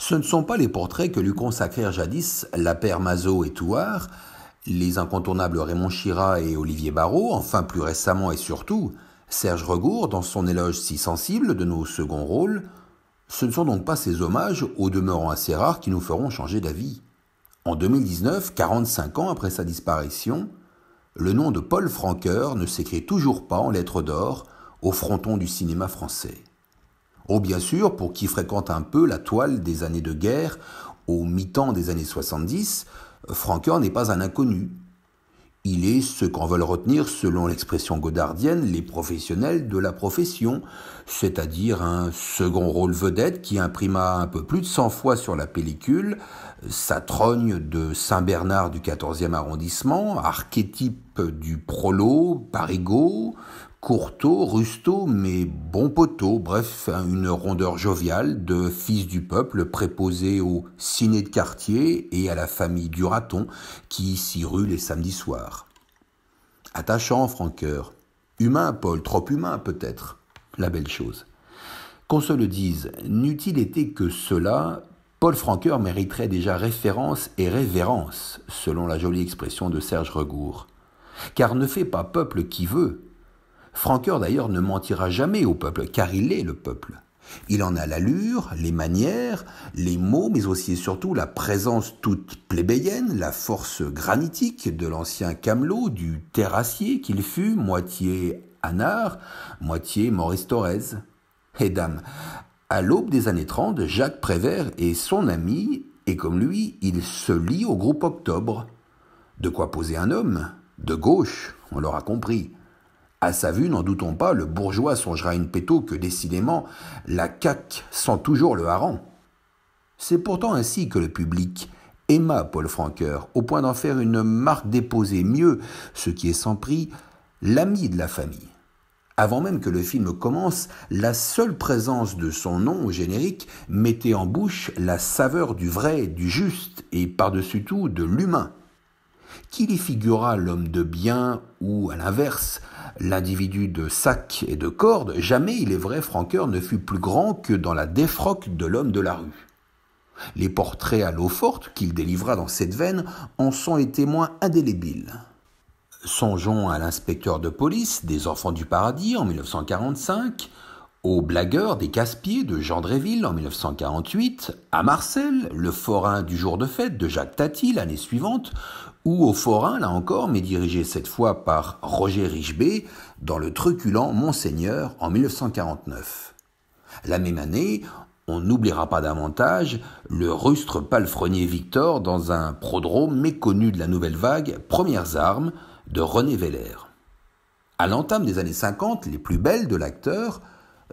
Ce ne sont pas les portraits que lui consacrèrent jadis la paire Mazot et Touard, les incontournables Raymond Chira et Olivier Barrault, enfin plus récemment et surtout Serge Reggour, dans son éloge si sensible de nos seconds rôles. Ce ne sont donc pas ces hommages, aux demeurants assez rares, qui nous feront changer d'avis. En 2019, 45 ans après sa disparition, le nom de Paul Franqueur ne s'écrit toujours pas en lettres d'or au fronton du cinéma français. Oh bien sûr, pour qui fréquente un peu la toile des années de guerre, au mi-temps des années 70, Franker n'est pas un inconnu. Il est ce qu'en veulent retenir, selon l'expression godardienne, les professionnels de la profession, c'est-à-dire un second rôle vedette qui imprima un peu plus de 100 fois sur la pellicule sa trogne de Saint-Bernard du 14e arrondissement, archétype du prolo, parigot, courteau, rusto, mais bon poteau, bref, hein, une rondeur joviale de fils du peuple préposé au ciné de quartier et à la famille du raton qui s'y rue les samedis soirs. Attachant, Franqueur. Humain, Paul, trop humain peut-être. La belle chose. Qu'on se le dise, n'eût-il été que cela, Paul Franqueur mériterait déjà référence et révérence, selon la jolie expression de Serge Regour. Car ne fait pas peuple qui veut, Franqueur d'ailleurs ne mentira jamais au peuple, car il est le peuple. Il en a l'allure, les manières, les mots, mais aussi et surtout la présence toute plébéienne, la force granitique de l'ancien camelot, du terrassier qu'il fut, moitié Anard, moitié Maurice Thorez. Et eh, dame, à l'aube des années 30, Jacques Prévert est son ami, et comme lui, il se lie au groupe Octobre. De quoi poser un homme De gauche, on l'aura compris. À sa vue, n'en doutons pas, le bourgeois songera une péto que décidément la caque sent toujours le hareng. C'est pourtant ainsi que le public aima Paul Franqueur, au point d'en faire une marque déposée mieux, ce qui est sans prix, l'ami de la famille. Avant même que le film commence, la seule présence de son nom au générique mettait en bouche la saveur du vrai, du juste et par-dessus tout de l'humain qu'il y figura l'homme de bien ou, à l'inverse, l'individu de sac et de corde, jamais, il est vrai, Franqueur ne fut plus grand que dans la défroque de l'homme de la rue. Les portraits à l'eau forte qu'il délivra dans cette veine en sont les témoins indélébiles. Songeons à l'inspecteur de police des Enfants du Paradis en 1945, au blagueur des Caspiers de Jean Dréville en 1948, à Marcel, le forain du jour de fête de Jacques Tati l'année suivante, ou au forain, là encore, mais dirigé cette fois par Roger Richbé dans le truculent Monseigneur en 1949. La même année, on n'oubliera pas davantage le rustre palefrenier Victor dans un prodrome méconnu de la nouvelle vague, Premières armes, de René Veller. À l'entame des années 50, les plus belles de l'acteur,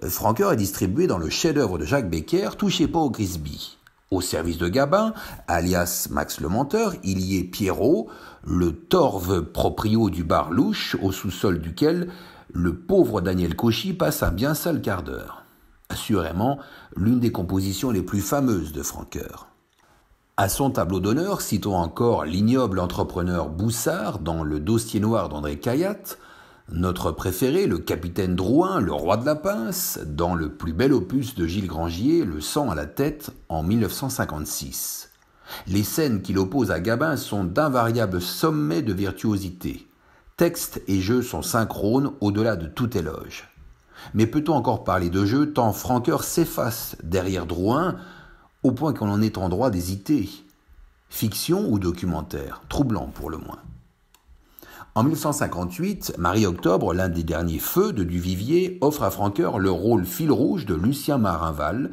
euh, Francoeur est distribué dans le chef-d'œuvre de Jacques Becker, Touchez pas au Grisby. Au service de Gabin, alias Max le Menteur, il y est Pierrot, le torve proprio du bar louche, au sous-sol duquel le pauvre Daniel Cauchy passe un bien sale quart d'heure. Assurément, l'une des compositions les plus fameuses de Francoeur. À son tableau d'honneur, citons encore l'ignoble entrepreneur Boussard dans Le dossier noir d'André Cayatte, notre préféré, le capitaine Drouin, le roi de la pince, dans le plus bel opus de Gilles Grangier, Le sang à la tête, en 1956. Les scènes qu'il oppose à Gabin sont d'invariables sommets de virtuosité. Texte et jeu sont synchrones au-delà de tout éloge. Mais peut-on encore parler de jeu tant Franqueur s'efface derrière Drouin, au point qu'on en est en droit d'hésiter Fiction ou documentaire Troublant pour le moins. En 1958, Marie-Octobre, l'un des derniers feux de Duvivier, offre à Franqueur le rôle fil rouge de Lucien Marinval,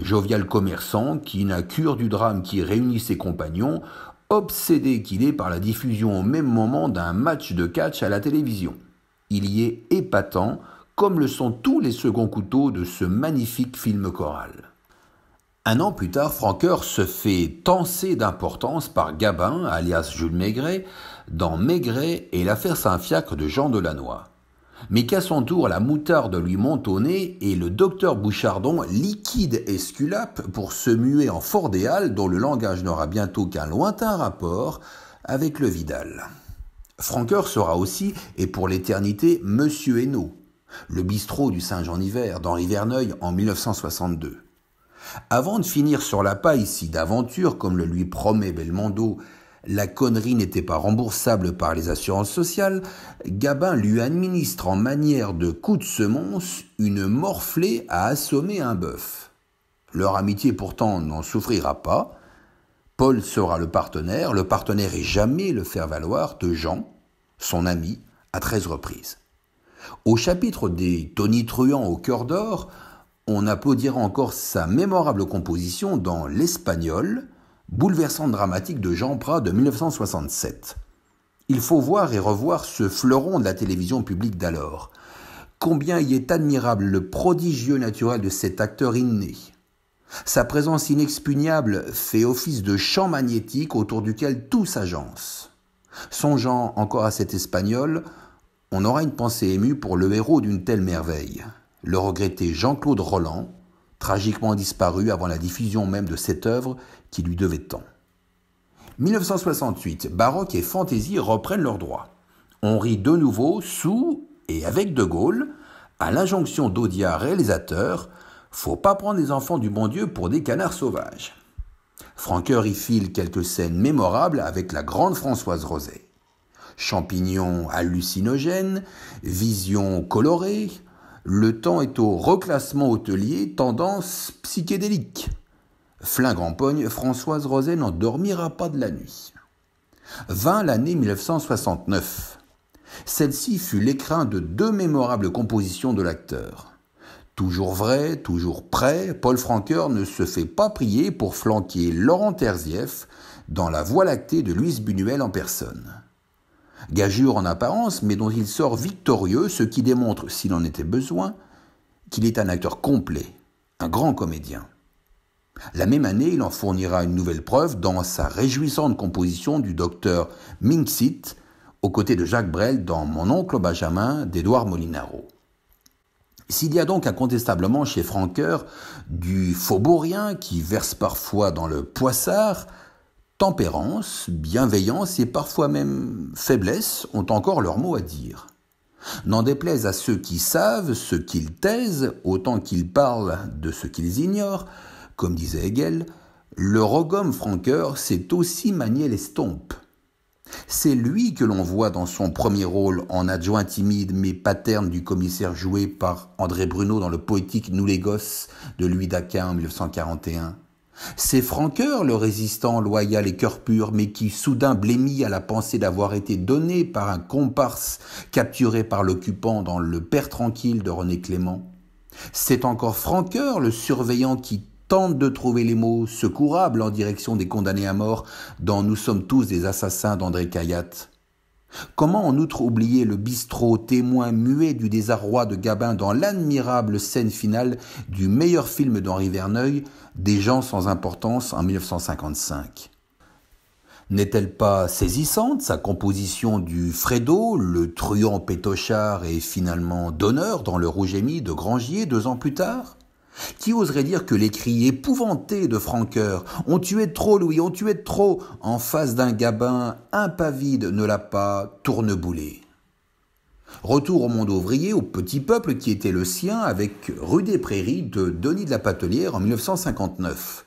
jovial commerçant qui n'a cure du drame qui réunit ses compagnons, obsédé qu'il est par la diffusion au même moment d'un match de catch à la télévision. Il y est épatant, comme le sont tous les seconds couteaux de ce magnifique film choral. Un an plus tard, Franqueur se fait tancer d'importance par Gabin, alias Jules Maigret, dans Maigret et l'affaire Saint-Fiacre de Jean Delannoy. Mais qu'à son tour, la moutarde lui monte au nez et le docteur Bouchardon liquide Esculape pour se muer en Fordéal dont le langage n'aura bientôt qu'un lointain rapport avec le Vidal. Franqueur sera aussi, et pour l'éternité, Monsieur Hainaut, le bistrot du Saint-Jean-Hiver dans Verneuil en 1962. Avant de finir sur la paille si d'aventure, comme le lui promet Belmondo, la connerie n'était pas remboursable par les assurances sociales, Gabin lui administre en manière de coup de semonce une morflée à assommer un bœuf. Leur amitié pourtant n'en souffrira pas. Paul sera le partenaire, le partenaire et jamais le faire valoir de Jean, son ami, à treize reprises. Au chapitre des tonitruants au cœur d'or, on applaudira encore sa mémorable composition dans L'Espagnol, bouleversante dramatique de Jean Prat de 1967. Il faut voir et revoir ce fleuron de la télévision publique d'alors. Combien y est admirable le prodigieux naturel de cet acteur inné. Sa présence inexpugnable fait office de champ magnétique autour duquel tout s'agence. Songeant encore à cet espagnol, on aura une pensée émue pour le héros d'une telle merveille le regrettait Jean-Claude Roland, tragiquement disparu avant la diffusion même de cette œuvre qui lui devait tant. 1968, baroque et fantaisie reprennent leurs droits. On rit de nouveau sous et avec De Gaulle à l'injonction d'Audia réalisateur Faut pas prendre les enfants du bon Dieu pour des canards sauvages. Franqueur y file quelques scènes mémorables avec la grande Françoise Roset. Champignons hallucinogènes, visions colorées, le temps est au reclassement hôtelier tendance psychédélique. Flingue en pogne, Françoise Roset n'en dormira pas de la nuit. Vint l'année 1969. Celle-ci fut l'écrin de deux mémorables compositions de l'acteur. Toujours vrai, toujours prêt, Paul Franqueur ne se fait pas prier pour flanquer Laurent Terzieff dans La Voie lactée de Louise Bunuel en personne gageure en apparence, mais dont il sort victorieux, ce qui démontre, s'il en était besoin, qu'il est un acteur complet, un grand comédien. La même année, il en fournira une nouvelle preuve dans sa réjouissante composition du docteur Minxit, aux côtés de Jacques Brel dans Mon oncle Benjamin d'Édouard Molinaro. S'il y a donc incontestablement chez Franqueur du faubourien qui verse parfois dans le poissard, Tempérance, bienveillance et parfois même faiblesse ont encore leur mot à dire. N'en déplaise à ceux qui savent ce qu'ils taisent autant qu'ils parlent de ce qu'ils ignorent, comme disait Hegel, le rogom franqueur sait aussi manier l'estompe. C'est lui que l'on voit dans son premier rôle en adjoint timide mais paterne du commissaire joué par André Bruno dans le poétique Nous les gosses de Louis Daquin en 1941. C'est Franqueur le résistant loyal et cœur pur, mais qui soudain blêmit à la pensée d'avoir été donné par un comparse capturé par l'occupant dans Le Père tranquille de René Clément. C'est encore franqueur, le surveillant qui tente de trouver les mots secourables en direction des condamnés à mort dans Nous sommes tous des assassins d'André Cayatte. Comment en outre oublier le bistrot témoin muet du désarroi de Gabin dans l'admirable scène finale du meilleur film d'Henri Verneuil, Des gens sans importance en 1955 N'est-elle pas saisissante, sa composition du Fredo, le truand pétochard et finalement d'honneur dans le Rouge de Grangier deux ans plus tard qui oserait dire que les cris épouvantés de Franqueur ont tué trop, Louis, on tué trop, en face d'un gabin impavide ne l'a pas tourneboulé. Retour au monde ouvrier, au petit peuple qui était le sien avec Rue des Prairies de Denis de la Patelière en 1959.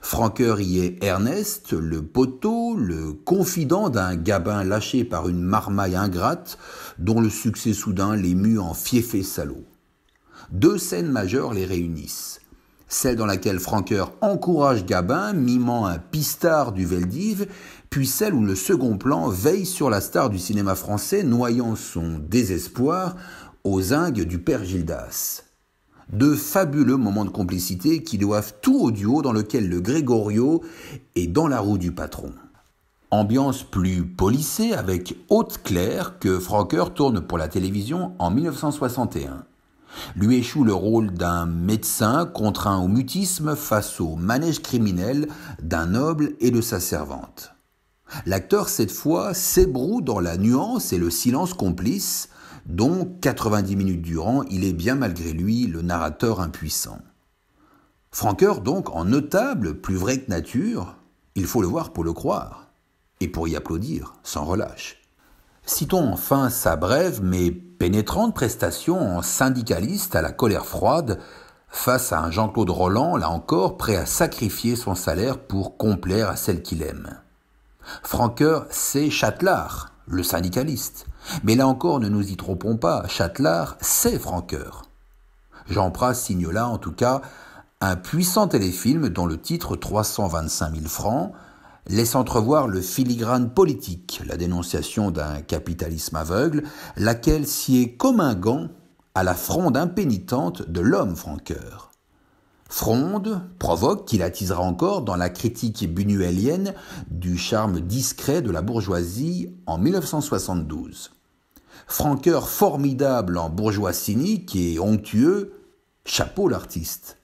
Franqueur y est Ernest, le poteau, le confident d'un gabin lâché par une marmaille ingrate dont le succès soudain l'émut en fiefé salaud. Deux scènes majeures les réunissent. Celle dans laquelle Franqueur encourage Gabin, mimant un pistard du Veldiv, puis celle où le second plan veille sur la star du cinéma français, noyant son désespoir aux ingues du père Gildas. Deux fabuleux moments de complicité qui doivent tout au duo dans lequel le Grégorio est dans la roue du patron. Ambiance plus polissée avec Haute Claire que Franqueur tourne pour la télévision en 1961. Lui échoue le rôle d'un médecin contraint au mutisme face au manège criminel d'un noble et de sa servante. L'acteur, cette fois, s'ébroue dans la nuance et le silence complice, dont 90 minutes durant, il est bien malgré lui le narrateur impuissant. Franqueur, donc, en notable, plus vrai que nature, il faut le voir pour le croire, et pour y applaudir, sans relâche. Citons enfin sa brève mais pénétrante prestation en syndicaliste à la colère froide face à un Jean-Claude Roland, là encore, prêt à sacrifier son salaire pour complaire à celle qu'il aime. Franqueur, c'est Châtelard, le syndicaliste. Mais là encore, ne nous y trompons pas, Châtelard, c'est Franqueur. Jean Pras signe là, en tout cas, un puissant téléfilm dont le titre 325 000 francs laisse entrevoir le filigrane politique, la dénonciation d'un capitalisme aveugle, laquelle s'y est comme un gant à la fronde impénitente de l'homme franqueur. Fronde provoque qu'il attisera encore dans la critique bunuelienne du charme discret de la bourgeoisie en 1972. Franqueur formidable en bourgeois cynique et onctueux, chapeau l'artiste.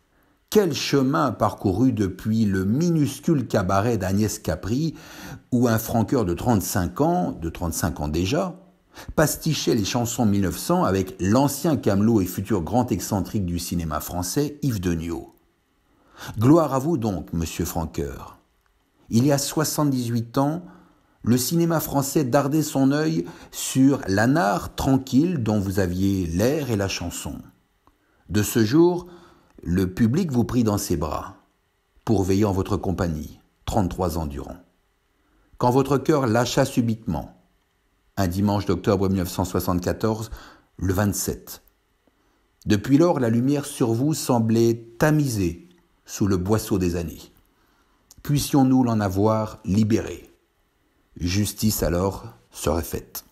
Quel chemin parcouru depuis le minuscule cabaret d'Agnès Capri, où un franqueur de 35 ans, de 35 ans déjà, pastichait les chansons 1900 avec l'ancien camelot et futur grand excentrique du cinéma français, Yves Degnaud. Gloire à vous donc, monsieur Franqueur. Il y a 78 ans, le cinéma français dardait son œil sur l'anard tranquille dont vous aviez l'air et la chanson. De ce jour, le public vous prit dans ses bras, pour veiller en votre compagnie, 33 ans durant. Quand votre cœur lâcha subitement, un dimanche d'octobre 1974, le 27. Depuis lors, la lumière sur vous semblait tamisée sous le boisseau des années. Puissions-nous l'en avoir libérée Justice alors serait faite.